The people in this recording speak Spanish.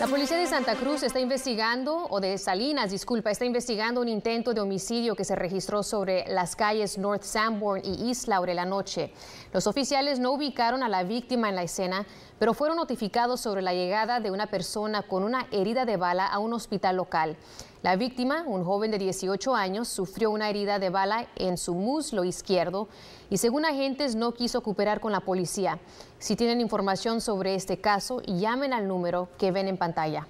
La policía de Santa Cruz está investigando, o de Salinas, disculpa, está investigando un intento de homicidio que se registró sobre las calles North Sanborn y East Laurel la noche. Los oficiales no ubicaron a la víctima en la escena, pero fueron notificados sobre la llegada de una persona con una herida de bala a un hospital local. La víctima, un joven de 18 años, sufrió una herida de bala en su muslo izquierdo y según agentes no quiso cooperar con la policía. Si tienen información sobre este caso, llamen al número que ven en pantalla.